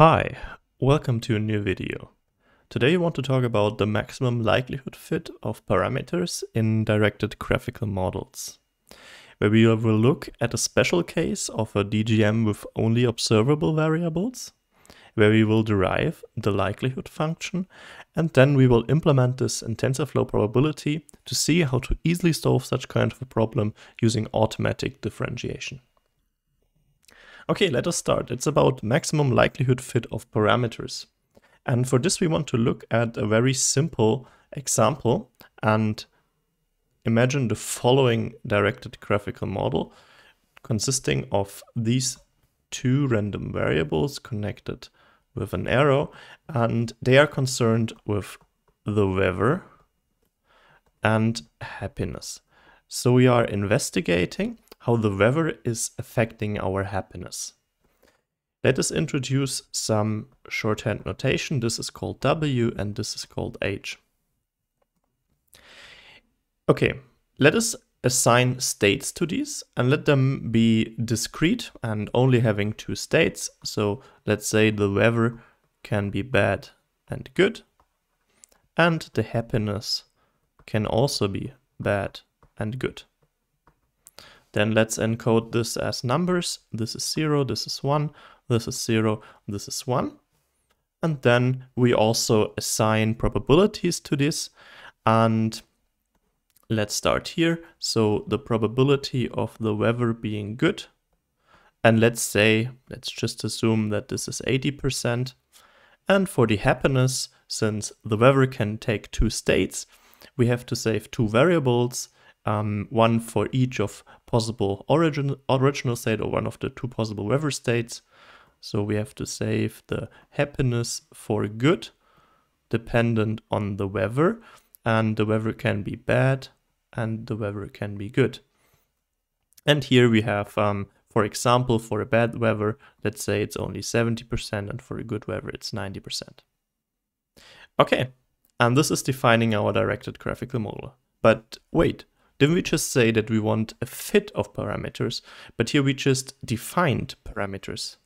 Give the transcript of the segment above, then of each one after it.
Hi, welcome to a new video. Today I want to talk about the maximum likelihood fit of parameters in directed graphical models, where we will look at a special case of a DGM with only observable variables, where we will derive the likelihood function, and then we will implement this in TensorFlow probability to see how to easily solve such kind of a problem using automatic differentiation. Okay, let us start. It's about maximum likelihood fit of parameters. And for this, we want to look at a very simple example and imagine the following directed graphical model consisting of these two random variables connected with an arrow and they are concerned with the weather and happiness. So we are investigating how the weather is affecting our happiness. Let us introduce some shorthand notation. This is called W and this is called H. Okay, let us assign states to these and let them be discrete and only having two states. So let's say the weather can be bad and good and the happiness can also be bad and good. Then let's encode this as numbers. This is 0, this is 1, this is 0, this is 1. And then we also assign probabilities to this. And let's start here. So the probability of the weather being good. And let's say, let's just assume that this is 80%. And for the happiness, since the weather can take two states, we have to save two variables, um, one for each of possible origin, original state or one of the two possible weather states. So we have to save the happiness for good dependent on the weather and the weather can be bad and the weather can be good. And here we have, um, for example, for a bad weather, let's say it's only 70% and for a good weather it's 90%. Okay, and this is defining our directed graphical model. But wait, didn't we just say that we want a fit of parameters? But here we just defined parameters.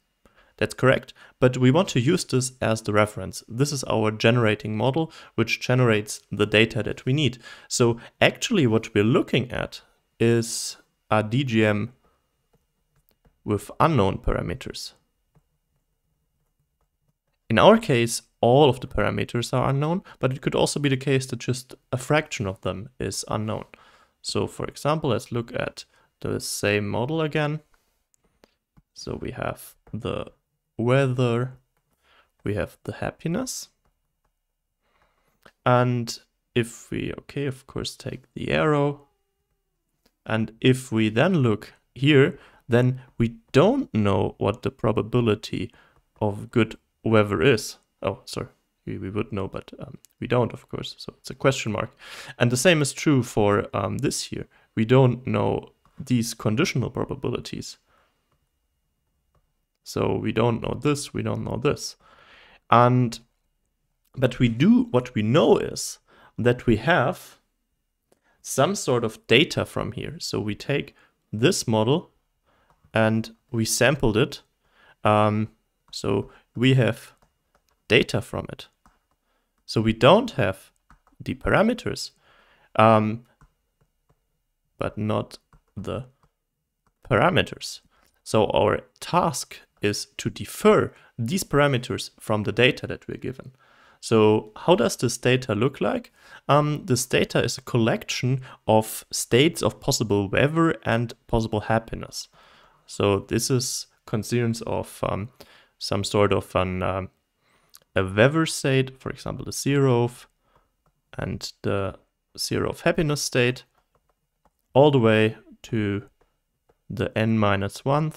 That's correct, but we want to use this as the reference. This is our generating model, which generates the data that we need. So actually what we're looking at is a DGM with unknown parameters. In our case, all of the parameters are unknown, but it could also be the case that just a fraction of them is unknown. So for example, let's look at the same model again. So we have the weather, we have the happiness. And if we, okay, of course, take the arrow. And if we then look here, then we don't know what the probability of good weather is. Oh, sorry, we would know, but um, we don't, of course. So it's a question mark. And the same is true for um, this here. We don't know these conditional probabilities. So we don't know this, we don't know this. And, but we do, what we know is that we have some sort of data from here. So we take this model and we sampled it. Um, so we have data from it. So we don't have the parameters, um, but not the parameters. So our task is to defer these parameters from the data that we're given. So how does this data look like? Um, this data is a collection of states of possible weather and possible happiness. So this is concerns of um, some sort of an um, a Wever state, for example, the zero and the zero of happiness state, all the way to the n minus one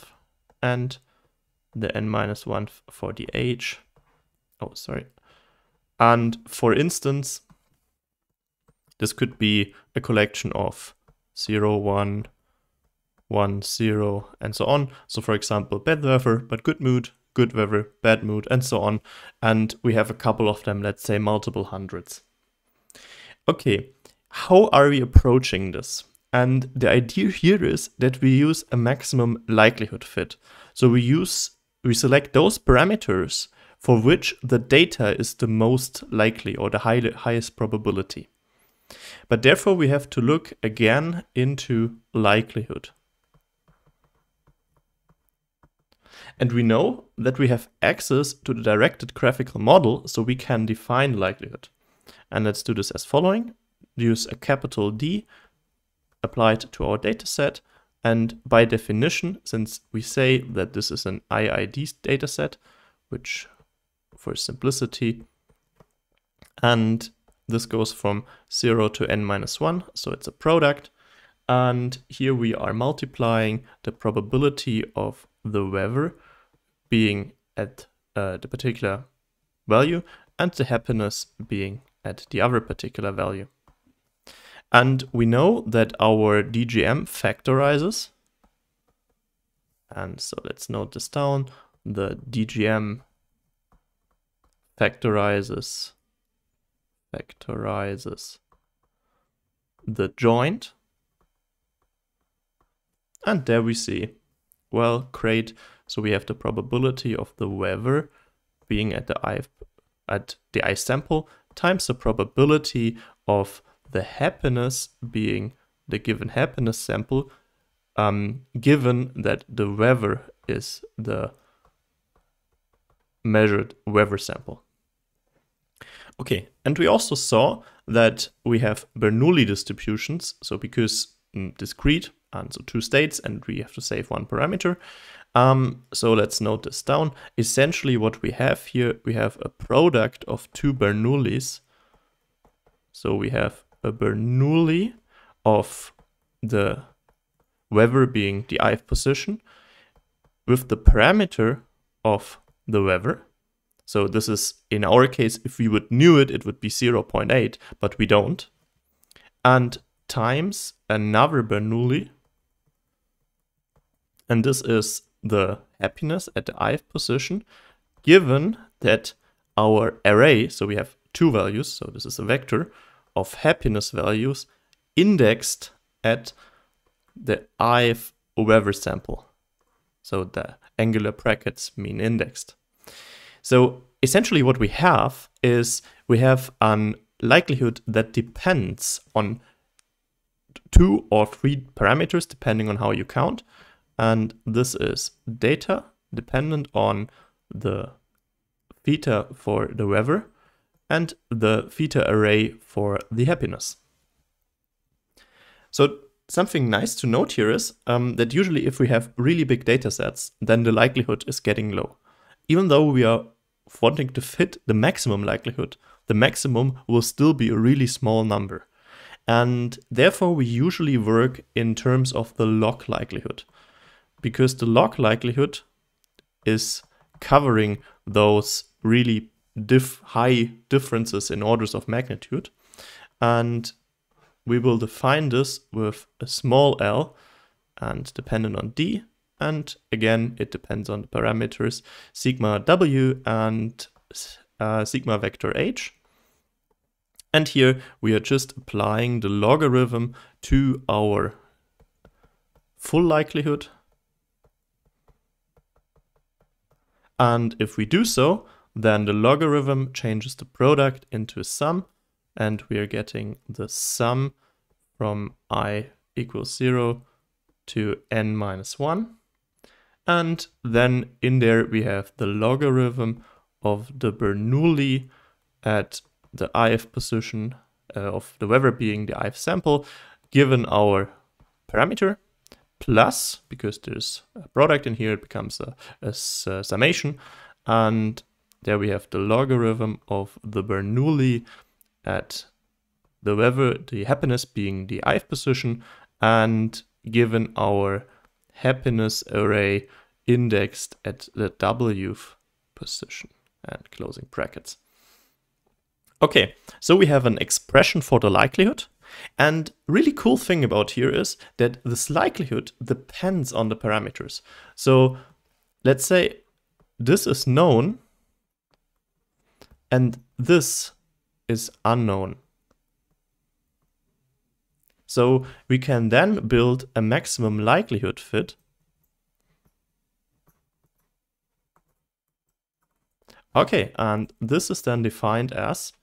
and the n minus one for the age. Oh, sorry. And for instance, this could be a collection of 0, 1, 1, 0, and so on. So for example, bad weather but good mood, good weather, bad mood, and so on. And we have a couple of them, let's say multiple hundreds. Okay, how are we approaching this? And the idea here is that we use a maximum likelihood fit. So we use we select those parameters for which the data is the most likely or the high, highest probability. But therefore we have to look again into likelihood. And we know that we have access to the directed graphical model, so we can define likelihood. And let's do this as following. Use a capital D applied to our dataset. And by definition, since we say that this is an IID dataset, which for simplicity, and this goes from 0 to n minus 1, so it's a product. And here we are multiplying the probability of the weather being at uh, the particular value and the happiness being at the other particular value. And we know that our DGM factorizes. And so let's note this down. The DGM factorizes factorizes the joint. And there we see well, great. So we have the probability of the weather being at the eye at the eye sample times the probability of the happiness being the given happiness sample, um, given that the weather is the measured weather sample. Okay, and we also saw that we have Bernoulli distributions. So because mm, discrete, and so two states and we have to save one parameter. Um, so let's note this down. Essentially what we have here, we have a product of two Bernoullis. So we have a Bernoulli of the weather being the ith position with the parameter of the weather. So this is, in our case, if we would knew it, it would be 0.8, but we don't. And times another Bernoulli and this is the happiness at the ith position, given that our array, so we have two values, so this is a vector of happiness values indexed at the ith whoever sample. So the angular brackets mean indexed. So essentially what we have is we have an likelihood that depends on two or three parameters depending on how you count. And this is data dependent on the theta for the weather and the theta array for the happiness. So something nice to note here is um, that usually if we have really big data sets, then the likelihood is getting low. Even though we are wanting to fit the maximum likelihood, the maximum will still be a really small number. And therefore we usually work in terms of the log likelihood because the log likelihood is covering those really diff high differences in orders of magnitude. And we will define this with a small l and dependent on d. And again, it depends on the parameters sigma w and uh, sigma vector h. And here we are just applying the logarithm to our full likelihood And if we do so, then the logarithm changes the product into a sum, and we are getting the sum from i equals 0 to n minus 1. And then in there we have the logarithm of the Bernoulli at the i f position uh, of the weather being the i f sample given our parameter plus because there's a product in here, it becomes a, a, a summation. And there we have the logarithm of the Bernoulli at the weather, the happiness being the ith position and given our happiness array indexed at the wth position and closing brackets. Okay, so we have an expression for the likelihood and really cool thing about here is that this likelihood depends on the parameters. So let's say this is known and this is unknown. So we can then build a maximum likelihood fit Okay, and this is then defined as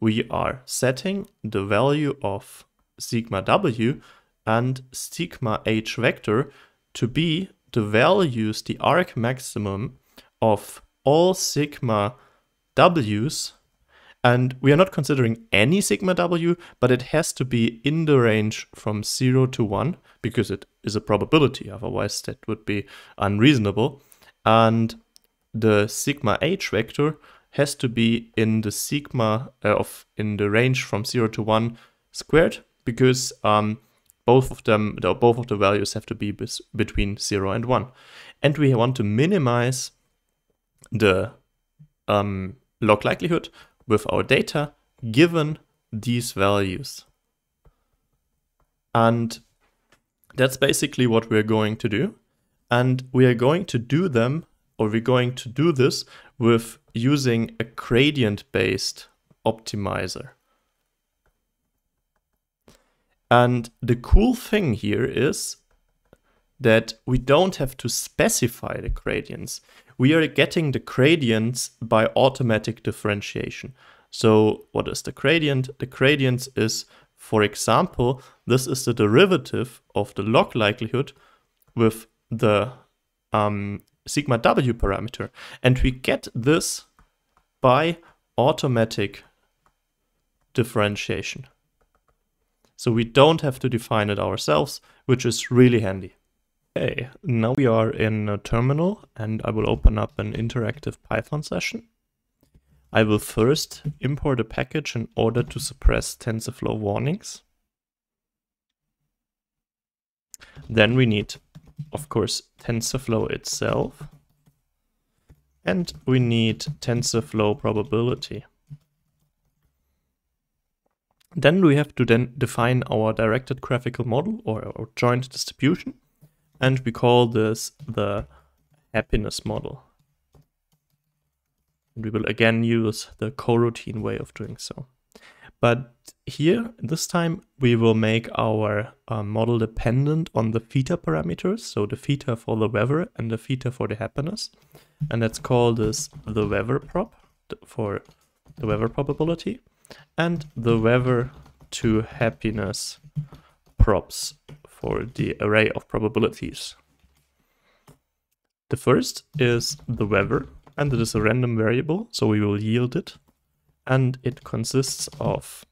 we are setting the value of sigma w and sigma h vector to be the values, the arc maximum of all sigma w's. And we are not considering any sigma w, but it has to be in the range from 0 to 1 because it is a probability, otherwise, that would be unreasonable. And the sigma h vector has to be in the sigma uh, of in the range from 0 to 1 squared because um, both of them both of the values have to be between 0 and 1 and we want to minimize the um, log likelihood with our data given these values and that's basically what we're going to do and we are going to do them or we're going to do this with using a gradient-based optimizer. And the cool thing here is that we don't have to specify the gradients. We are getting the gradients by automatic differentiation. So what is the gradient? The gradient is, for example, this is the derivative of the log likelihood with the um, sigma w parameter. And we get this by automatic differentiation. So we don't have to define it ourselves, which is really handy. Okay, now we are in a terminal and I will open up an interactive Python session. I will first import a package in order to suppress TensorFlow warnings. Then we need of course, TensorFlow itself. And we need TensorFlow probability. Then we have to then define our directed graphical model or our joint distribution. And we call this the happiness model. And we will again use the coroutine way of doing so. But here, this time, we will make our uh, model dependent on the theta parameters. So the theta for the weather and the theta for the happiness. And let's call this the weather prop for the weather probability and the weather to happiness props for the array of probabilities. The first is the weather and it is a random variable, so we will yield it and it consists of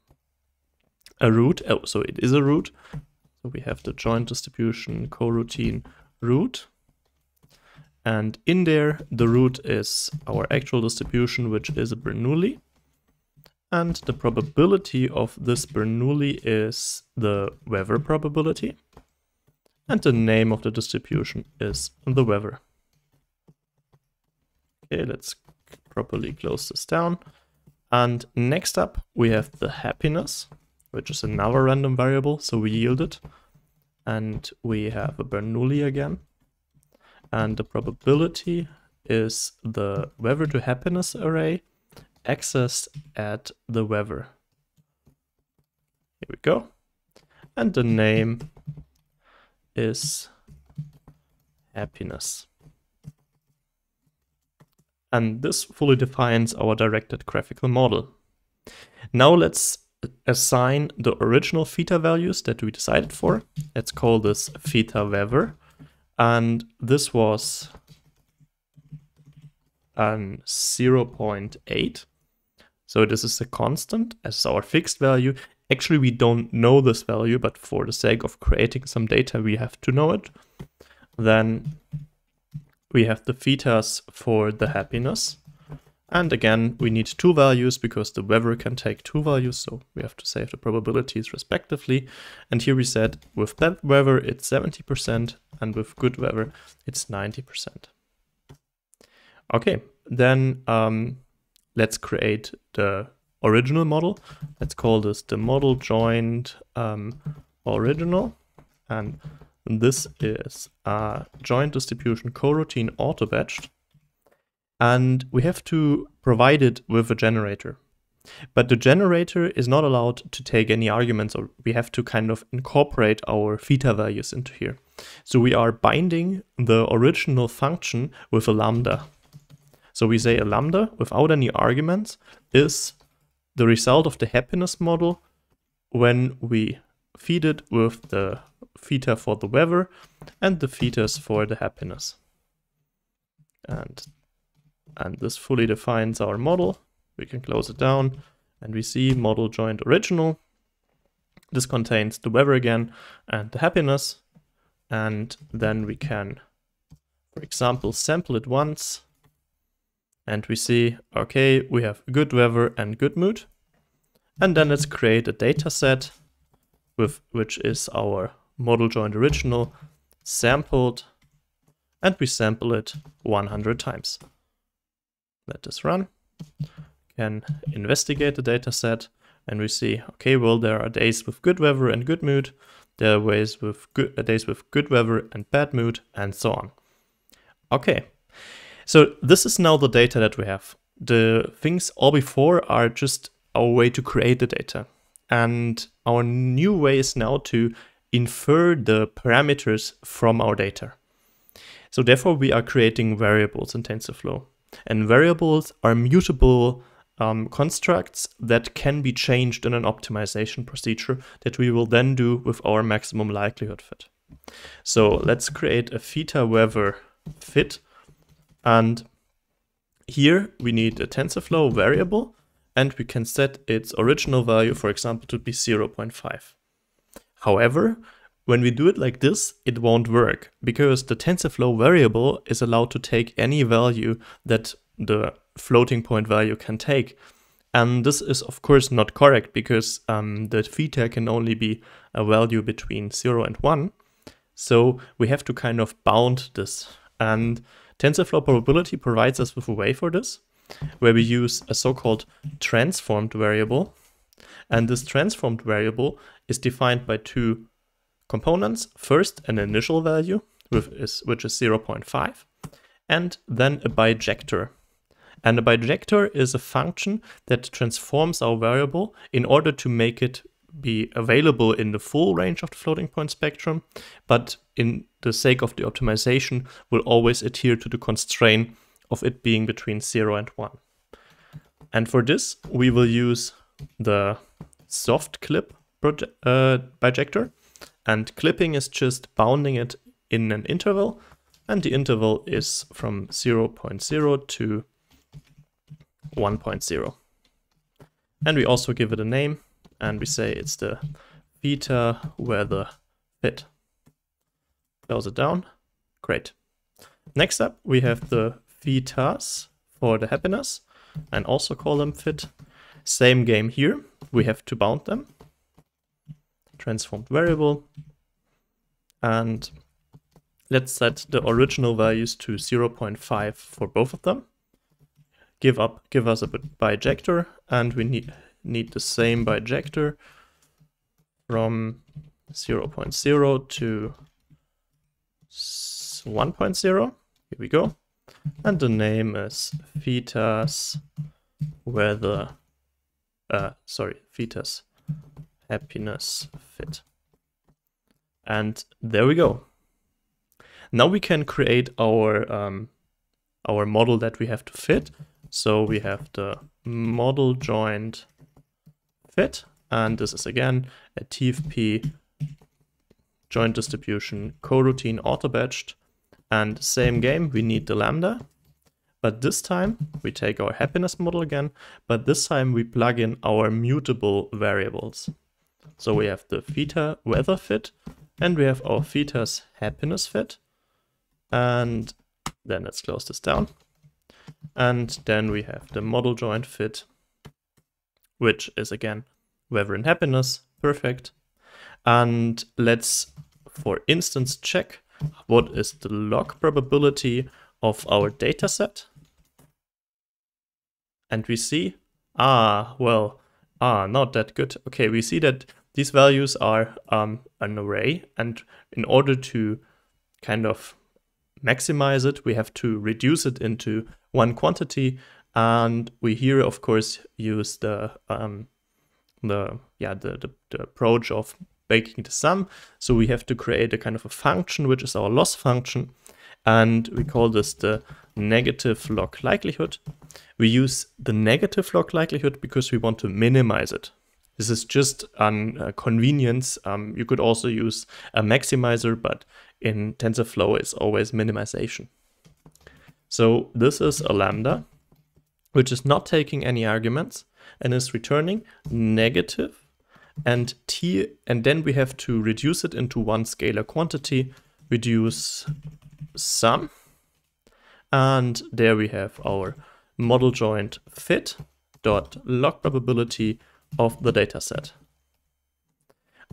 a root. Oh, so it is a root. So we have the joint distribution coroutine root. And in there, the root is our actual distribution, which is a Bernoulli. And the probability of this Bernoulli is the weather probability. And the name of the distribution is the weather. Okay, let's properly close this down. And next up, we have the happiness, which is another random variable, so we yield it. And we have a Bernoulli again. And the probability is the weather to happiness array accessed at the weather. Here we go. And the name is happiness. And this fully defines our directed graphical model. Now let's assign the original theta values that we decided for. Let's call this theta vever. And this was an um, 0.8. So this is a constant as our fixed value. Actually, we don't know this value, but for the sake of creating some data, we have to know it. Then we have the thetas for the happiness. And again, we need two values because the weather can take two values, so we have to save the probabilities respectively. And here we said with bad weather it's 70% and with good weather it's 90%. Okay, then um, let's create the original model. Let's call this the model joined um, original. And this is a joint distribution coroutine auto-batched. And we have to provide it with a generator. But the generator is not allowed to take any arguments, or we have to kind of incorporate our theta values into here. So we are binding the original function with a lambda. So we say a lambda without any arguments is the result of the happiness model when we feed it with the theta for the weather, and the thetas for the happiness. And, and this fully defines our model. We can close it down, and we see model joint original. This contains the weather again and the happiness, and then we can, for example, sample it once, and we see, okay, we have good weather and good mood. And then let's create a data set with which is our model joined original, sampled, and we sample it 100 times. Let this run. Can investigate the data set and we see, okay, well, there are days with good weather and good mood, there are days with good, uh, days with good weather and bad mood, and so on. Okay, so this is now the data that we have. The things all before are just our way to create the data. And our new way is now to infer the parameters from our data. So therefore we are creating variables in TensorFlow. And variables are mutable um, constructs that can be changed in an optimization procedure that we will then do with our maximum likelihood fit. So let's create a theta weather fit. And here we need a TensorFlow variable and we can set its original value, for example, to be 0.5. However, when we do it like this, it won't work because the TensorFlow variable is allowed to take any value that the floating point value can take. And this is of course not correct because um, the theta can only be a value between 0 and 1. So we have to kind of bound this. And TensorFlow probability provides us with a way for this, where we use a so-called transformed variable. And this transformed variable is defined by two components. First, an initial value, is, which is 0.5, and then a bijector. And a bijector is a function that transforms our variable in order to make it be available in the full range of the floating point spectrum, but in the sake of the optimization will always adhere to the constraint of it being between 0 and 1. And for this, we will use the soft clip uh, bijector. And clipping is just bounding it in an interval. And the interval is from 0, 0.0 to 1.0. And we also give it a name and we say it's the beta weather fit. Close it down. Great. Next up, we have the Vitas for the happiness and also call them fit. Same game here. We have to bound them transformed variable. And let's set the original values to 0.5 for both of them. Give up, give us a bijector, and we need need the same bijector from 0, to 1.0. Here we go. And the name is fetus weather, uh, sorry, fetus happiness fit. And there we go. Now we can create our um, our model that we have to fit. So we have the model joint fit, and this is again a TFP joint distribution coroutine auto-batched. And same game, we need the lambda. But this time we take our happiness model again, but this time we plug in our mutable variables. So we have the theta weather fit and we have our theta's happiness fit. And then let's close this down. And then we have the model joint fit, which is again weather and happiness, perfect. And let's, for instance, check what is the log probability of our data set. And we see, ah, well, ah, not that good. Okay, we see that these values are um, an array. And in order to kind of maximize it, we have to reduce it into one quantity. And we here, of course, use the um, the yeah the, the, the approach of baking the sum. So we have to create a kind of a function, which is our loss function. And we call this the negative log likelihood. We use the negative log likelihood because we want to minimize it. This is just a uh, convenience. Um, you could also use a maximizer, but in TensorFlow it's always minimization. So this is a lambda, which is not taking any arguments and is returning negative and t, and then we have to reduce it into one scalar quantity, reduce sum, and there we have our model joint fit dot log probability of the dataset.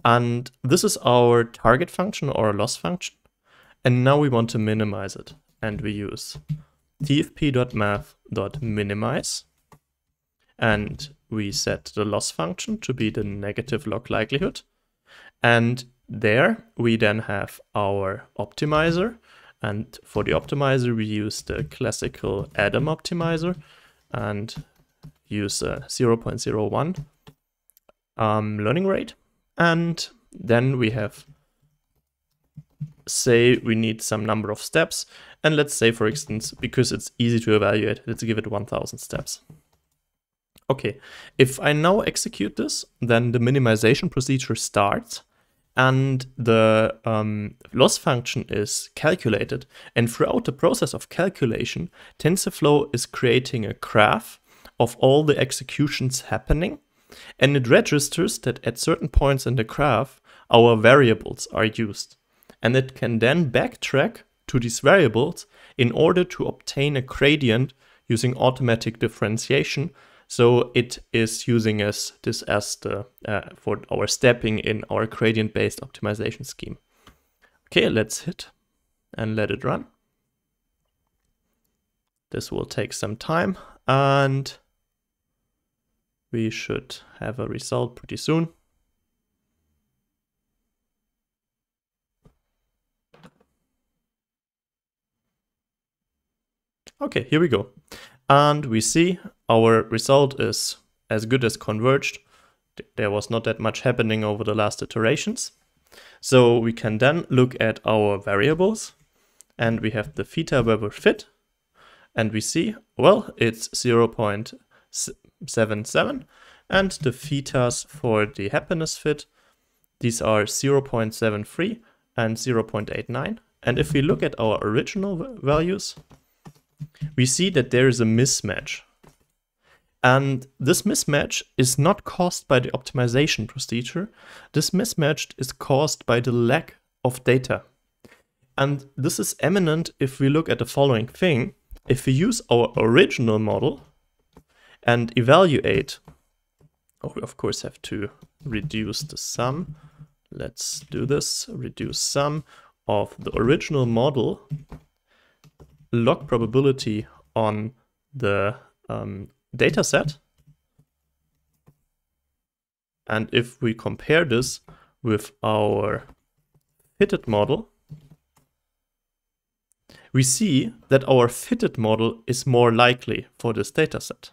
And this is our target function or loss function. And now we want to minimize it. And we use tfp.math.minimize. And we set the loss function to be the negative log likelihood. And there we then have our optimizer and for the optimizer, we use the classical Adam optimizer and use a 0.01 um, learning rate. And then we have, say we need some number of steps. And let's say, for instance, because it's easy to evaluate, let's give it 1000 steps. Okay, if I now execute this, then the minimization procedure starts and the um, loss function is calculated. And throughout the process of calculation, TensorFlow is creating a graph of all the executions happening. And it registers that at certain points in the graph, our variables are used. And it can then backtrack to these variables in order to obtain a gradient using automatic differentiation so it is using us this as the uh, for our stepping in our gradient-based optimization scheme. Okay, let's hit and let it run. This will take some time and we should have a result pretty soon. Okay, here we go. And we see our result is as good as converged. There was not that much happening over the last iterations. So we can then look at our variables and we have the theta Weber fit and we see, well, it's 0.77 and the thetas for the happiness fit, these are 0.73 and 0.89. And if we look at our original values, we see that there is a mismatch. And this mismatch is not caused by the optimization procedure. This mismatch is caused by the lack of data. And this is eminent if we look at the following thing. If we use our original model and evaluate, oh, we of course have to reduce the sum. Let's do this, reduce sum of the original model log probability on the um, data set. And if we compare this with our fitted model, we see that our fitted model is more likely for this data set.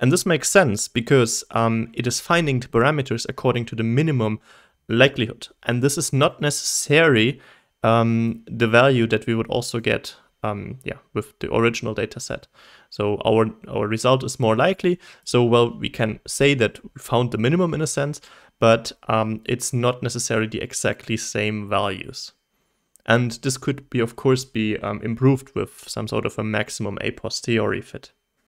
And this makes sense because um, it is finding the parameters according to the minimum likelihood. And this is not necessarily um, the value that we would also get um, yeah, with the original data set. So our, our result is more likely. So, well, we can say that we found the minimum in a sense, but um, it's not necessarily the exactly same values. And this could be, of course, be um, improved with some sort of a maximum a posteriori fit.